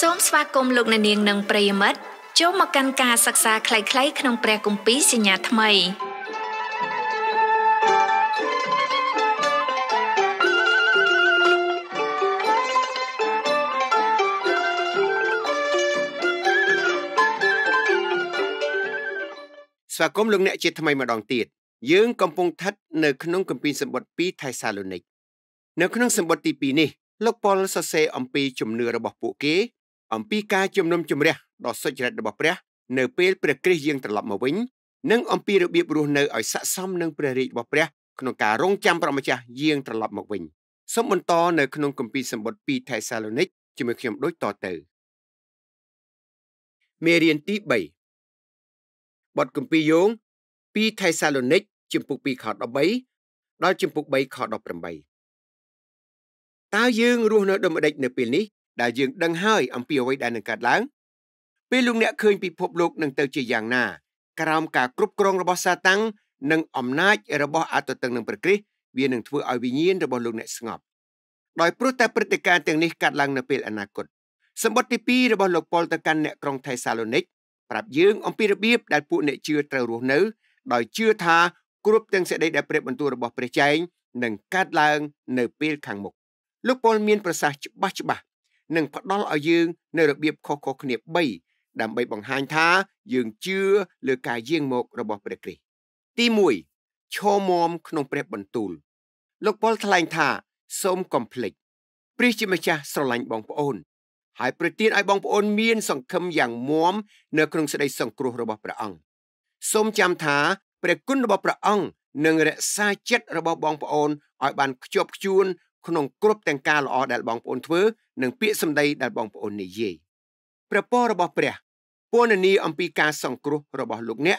សូមស្វាគមន៍លោកអ្នកនាងនិងប្រិយមិត្តចូលមកកាន់ការសិក្សាខ្លីៗក្នុងព្រះគម្ពីរសញ្ញាថ្មីស្វាគមន៍លោកអ្នកជាថ្មីម្ដងទៀតយើងកំពុងស្ថិតនៅក្នុងគម្ពីរសម្បត្តិ2ថៃសាឡូនីកនៅក្នុងសម្បត្តិទី2នេះលោកប៉ុលសរសេរអំពីជំនឿរបស់ពួកគេអំពីការជំនុំជម្រះដ៏សុចរិតរបស់ព្រះនៅពេលព្រះគ្រិស្តយាងត្រឡប់មកវិញនិងអំពីរបៀបរស់នៅឲ្យស័ក្តិសមនឹងព្រះរាជរបស់ព្រះក្នុងការរងចាំព្រះម្ចាស់យាងត្រឡប់មកវិញសូមបន្តនៅក្នុងគម្ពីរសម្បត្តិ2ថេសាឡូនីកជាមួយខ្ញុំដូចតទៅមេរៀនទី3បទគម្ពីរយោង2ថេសាឡូនីកជំពូក2ខ13ដល់ជំពូក3ខ18តើយើងរស់នៅដំណេចនៅពេលនេះដែលយើងដឹងហើយអំពីអ្វីដែលនឹងកើតឡើងពេលលោកអ្នកឃើញពិភពលោកនឹងទៅជាយ៉ាងណាក្រោមការគ្រប់គ្រងរបស់សាតាំងនិងអំណាចរបស់ អតតឹងនឹងព្រះគ្រីស្ទវានឹងធ្វើឲ្យវិញ្ញាណរបស់លោកអ្នកស្ងប់ដោយព្រោះតែព្រឹត្តិការណ៍ទាំងនេះកាត់ឡើងនៅពេលអនាគតសម្បត្តិទី2របស់លោកប៉ុលទៅកាន់អ្នកក្រុងថេសាឡូនីកប្រាប់យើងអំពីរបៀបដែលពួកអ្នកជឿត្រូវរស់នៅដោយជឿថាគ្រប់ទាំងសេចក្តីដែលព្រះបន្ទូលរបស់ព្រះចែងនឹងកើតឡើង នៅពេលខាងមុខលោកប៉ុលមានប្រសាសន៍ច្បាស់ច្បាស់និងផ្ដល់ឲ្យយើងនៅរបៀបខុសៗគ្នា3ដើម្បីបង្ហាញថា យើងជឿលើការយាងមករបស់ព្រះគ្រីស្ទទី1ឈរមាំក្នុងព្រះបន្ទូលលោកប៉ុលថ្លែងថាសូមកុំភ្លេចព្រះជាម្ចាស់ស្រឡាញ់បងប្អូនហើយប្រទានឲ្យបងប្អូន មាន សង្ឃឹមយ៉ាងមាំនៅក្នុងសេចក្តី សង្គ្រោះរបស់ព្រះអង្គសូមចាំថា ព្រះគុណរបស់ព្រះអង្គនឹងរក្សាចិត្តរបស់បងប្អូនឲ្យបានខ្ជាប់ខ្ជួនក្នុងគ្រប់ទាំងការល្អដែលបងប្អូនធ្វើនិងពាក្យសម្ដីដែលបងប្អូននិយាយព្រះពររបស់ព្រះពណ៌នាអំពីការសង្គ្រោះរបស់លោកអ្នក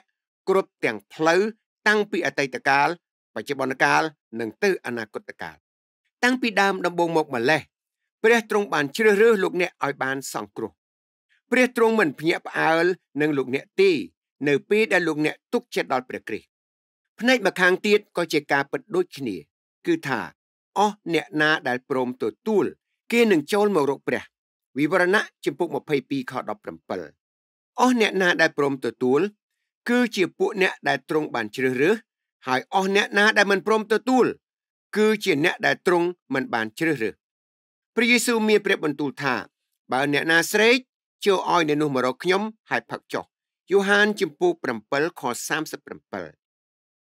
គ្រប់ទាំងផ្លូវតាំងពីអតីតកាលបច្ចុប្បន្នកាល និងទៅអនាគតកាលតាំងពីដើមដំបូងមកម្លេះព្រះទ្រង់បានជ្រើសរើសលោកអ្នកឲ្យ បានសង្គ្រោះព្រះទ្រង់មិនភ្ញាក់ផ្អើលនឹងលោកអ្នកទេនៅពេលដែលលោកអ្នកទុកចិត្តដល់ព្រះគ្រីស្ទផ្នែកម្ខាងទៀតក៏ជាការពិតដូចគ្នា គឺថាអស់អ្នកណាដែលព្រមទទួលគេនឹងចូលមករកព្រះវិវរណៈជំពូក22ខ17អស់អ្នកណាដែលព្រមទទួលគឺជាពួកអ្នកដែលទ្រង់បានជ្រើសរើសហើយអស់អ្នកណាដែលមិនព្រមទទួលគឺជាអ្នកដែលទ្រង់មិនបានជ្រើសរើសព្រះយេស៊ូវមានព្រះបន្ទូលថា បើអ្នកណាស្រេកចូលឲ្យអ្នកនោះមករកខ្ញុំហើយផឹកចុះយូហានជំពូក7ខ37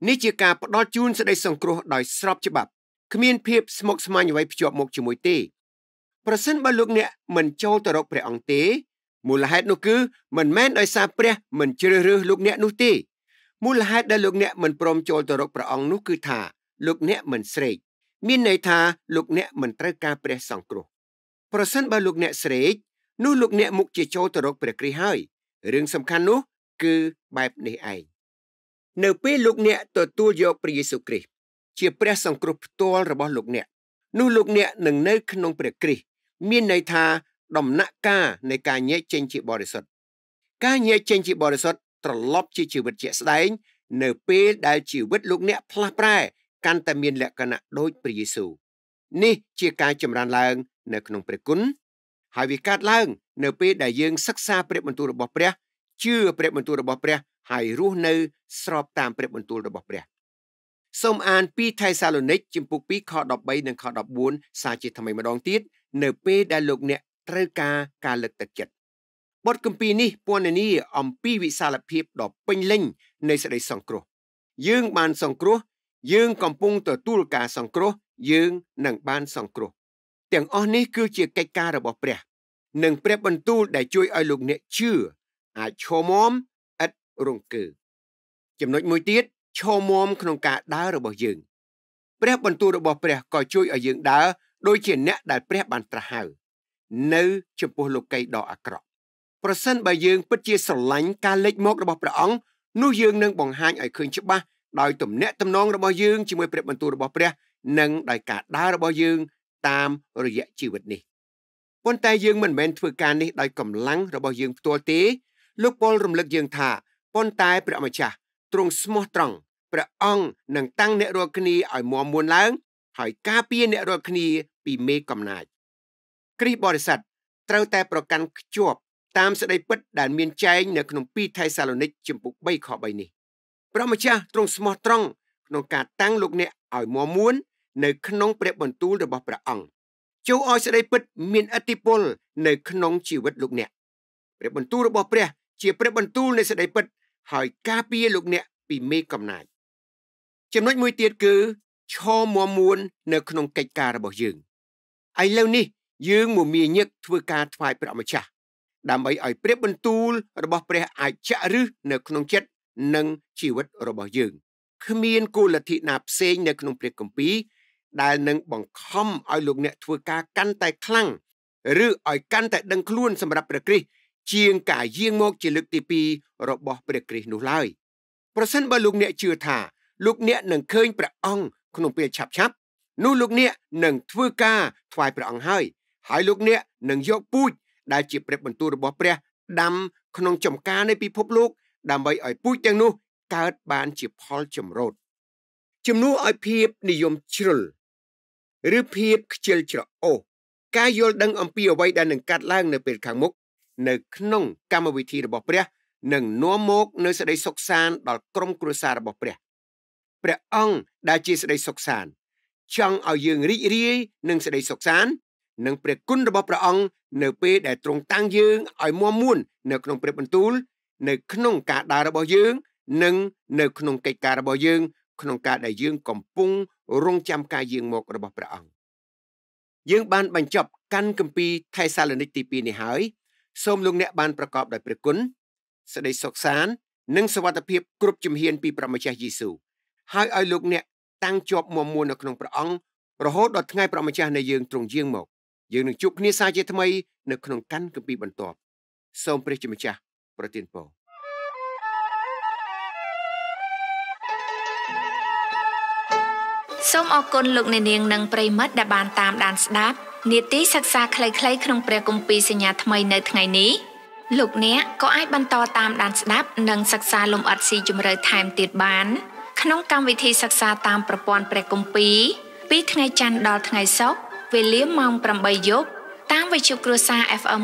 នេះជាការផ្ដល់ជូនសេចក្តីសង្គ្រោះដោយស្របច្បាប់គ្មានភាពស្មុគស្មាញអ្វីភ្ជាប់មកជាមួយទេប្រសិនបើលោកអ្នកមិនចូលទៅរកព្រះអង្គទេមូលហេតុនោះគឺមិនមែនដោយសារព្រះមិនជ្រើសរើសលោកអ្នកនោះទេមូលហេតុដែលលោកអ្នកមិនព្រមចូលទៅរកព្រះអង្គនោះគឺថាលោកអ្នកមិនស្រេកមានន័យថាលោកអ្នកមិនត្រូវការព្រះសង្គ្រោះប្រសិនបើលោកអ្នកស្រេកនោះលោកអ្នកមុខជាចូលទៅរកព្រះគ្រីស្ទហើយរឿងសំខាន់នោះគឺបែបនេះឯងនៅពេលលោកអ្នកទទួលយកព្រះយេស៊ូវគ្រីស្ទជាព្រះសង្គ្រោះផ្ទាល់របស់លោកអ្នកនោះលោកអ្នកនឹងនៅក្នុងព្រះគ្រីស្ទមានន័យថាដំណាក់កាលនៃការញែកចេញជាបរិសុទ្ធការញែកចេញជាបរិសុទ្ធត្រឡប់ជាជីវិតជាក់ស្ដែង នៅពេលដែលជីវិតលោក អ្នក ផ្លាស់ប្រែ កាន់តែមានលក្ខណៈដូចព្រះយេស៊ូវនេះជាការចម្រើនឡើងនៅក្នុងព្រះគុណហើយវាកើតឡើងនៅពេលដែលយើងសិក្សាព្រះបន្ទូលរបស់ព្រះជឿព្រះបន្ទូលរបស់ព្រះហើយរស់នៅស្របតាមព្រះបន្ទូលរបស់ព្រះសូមអានពីថៃសាឡូនិកជំពូក2ខ13និងខ14សារជាថ្មីម្ដងទៀតនៅពេលដែលលោកអ្នកត្រូវការការលើកទឹកចិត្តបទគម្ពីរនេះពន្យល់នីអំពីវិសាលភាពដ៏ពេញលេញនៃសេចក្តីសង្គ្រោះ យើងបានសង្គ្រោះ យើងកំពុងទទួលការសង្គ្រោះ យើងនឹងបានសង្គ្រោះទាំងអស់នេះគឺជាកិច្ចការរបស់ព្រះ និងព្រះបន្ទូលដែលជួយឲ្យលោកអ្នកជឿអាចឈរមាំឥតរង្គើចំណុចមួយទៀតឈរមាំក្នុងការដើររបស់យើងព្រះបន្ទូលរបស់ព្រះក៏ជួយឲ្យយើងដើរដោយជាអ្នកដែលព្រះបានត្រាស់ហៅនៅចំពោះលោកីដ៏អាក្រក់ប្រសិនបើយើងពិតជាស្រឡាញ់ការលេចមករបស់ព្រះអង្គនោះយើងនឹងបង្ហាញឲ្យឃើញច្បាស់ដោយទំនាក់ទំនងរបស់យើងជាមួយព្រះបន្ទូលរបស់ព្រះនិងដោយការដើររបស់យើងតាមរយៈជីវិតនេះប៉ុន្តែយើងមិនមែនធ្វើការនេះដោយកម្លាំងរបស់យើងផ្ទាល់ទេលោកពលរំលឹកយើងថាប៉ុន្តែព្រះម្ចាស់ទ្រង់ស្មោះត្រង់ព្រះអង្គនឹងតាំងអ្នករាល់គ្នាឲ្យមាំមួនឡើង ហើយ ការពារអ្នករាល់គ្នាពីមេកំណាចគ្រីស្ទបរិស័ទត្រូវតែប្រកាន់ខ្ជាប់តាមសេចក្តីពិតដែលមានចែងនៅក្នុង2ថៃសាឡូនីកជំពូក3ខ3នេះព្រះម្ចាស់ទ្រង់ស្មោះត្រង់ក្នុងការតាំងលោកអ្នកឲ្យមាំមួន នៅក្នុងព្រះបន្ទូលរបស់ព្រះអង្គចូលឲ្យសេចក្តីពិត មានអធិពលនៅ ក្នុងជីវិតលោកអ្នកព្រះបន្ទូលរបស់ព្រះជាព្រះបន្ទូលនៃសេចក្តីពិតហើយការពារលោកអ្នក ពីមេកំណាចចំណុចមួយទៀតគឺឈរមាំមួននៅក្នុងកិច្ចការរបស់យើងឥឡូវនេះយើងមមាញឹកធ្វើការថ្វាយព្រះម្ចាស់ ដើម្បីឲ្យព្រះបន្ទូលរបស់ព្រះ អាចចាក់ឫសនៅ ក្នុងចិត្តនិងជីវិតរបស់យើងគ្មានគោលលទ្ធិណាផ្សេងនៅក្នុងព្រះគម្ពីរដែលនឹងបង្ខំឲ្យលោកអ្នកធ្វើការកាន់តែខ្លាំងឬឲ្យកាន់តែដឹងខ្លួនសម្រាប់ព្រះគ្រីស្ទជាងការយាងមកជាលើកទី2របស់ព្រះគ្រីស្ទនោះឡើយ ប្រសិនបើលោកអ្នកជឿថាលោកអ្នកនឹងឃើញព្រះអង្គក្នុងពេលឆាប់ឆាប់នោះលោកអ្នកនឹងធ្វើការថ្វាយព្រះអង្គហើយហើយលោកអ្នកនឹងយកពូជដែលជាព្រះបន្ទូលរបស់ព្រះដាំក្នុងចំការ នៃពិភពលោកដើម្បីឲ្យពូជទាំងនោះ កើតបាន ជាផលចម្រូតជំនួសឲ្យភាពនិយមជ្រុលឬភាពខ្ជិលច្រអូសការយល់ដឹងអំពីអ្វីដែលនឹងកាត់ឡើងនៅពេលខាងមុខនៅក្នុងកម្មវិធីរបស់ព្រះនឹងនាំមកនូវសេចក្តីសុខសាន្តដល់ក្រុមគ្រួសាររបស់ព្រះព្រះអង្គដែលជាសេចក្តីសុខសាន្តចង់ឲ្យយើងរីករាយនឹងសេចក្តីសុខសាន្តនិងព្រះគុណរបស់ព្រះអង្គនៅពេលដែលទ្រង់តាំងយើងឲ្យមាំមួន នៅក្នុងព្រះបន្ទូលនៅក្នុងការដើររបស់យើង និងនៅ ក្នុងកិច្ចការរបស់យើង ក្នុងការដែលយើងកំពុង រងចាំការយាងមករបស់ព្រះអង្គយើង បាន បញ្ចប់កាន់គម្ពីរថេសាឡូនីកទី2នេះហើយសូមលោកអ្នកបានប្រកបដោយព្រះគុណសេចក្តីសុខសាន្តនិងសុវត្ថិភាពគ្រប់ជំហានពីព្រះម្ចាស់យេស៊ូវហើយឲ្យលោកអ្នកតាំងជាប់មមួននៅក្នុងព្រះអង្គរហូតដល់ថ្ងៃព្រះម្ចាស់នៃយើងទ្រង់យាងមកយើងនឹងជួបគ្នាសាជាថ្មីនៅក្នុងកាន់គម្ពីរបន្ទាប់សូមព្រះជាម្ចាស់ប្រទានពរសូមអរគុណលោកអ្នកនាងនិងប្រិមិត្តដែលបានតាមដានស្ដាប់នីតិសិក្សាខ្លីៗក្នុងព្រះគម្ពីរសញ្ញាថ្មីនៅថ្ងៃនេះលោកអ្នកក៏អាចបន្តតាមដានស្ដាប់និងសិក្សាលំអិតស៊ីជម្រៅថែមទៀតបានក្នុងកម្មវិធីសិក្សាតាមប្រព័ន្ធព្រះគម្ពីរពីថ្ងៃច័ន្ទដល់ថ្ងៃសុក្រវេលាម៉ោង8យប់តាមវិទ្យុគ្រួសារ FM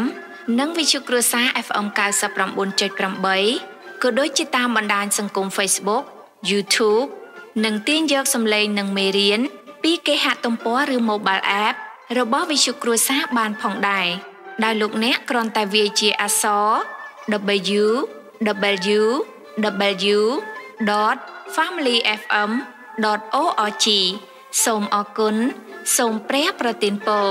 99.5និងវិទ្យុគ្រួសារ FM 99.8ក៏ដូចជាតាមបណ្ដាញសង្គម Facebook YouTube និងទាញយកសម្លេងនិងមេរៀនពីគេហទំព័រឬ mobile app របស់វិទ្យុគ្រួសារបានផងដែរដោយលោកអ្នកគ្រាន់តែវាយជាអក្សរ www.familyfm.org សូមអរគុណសូមព្រះប្រទានពរ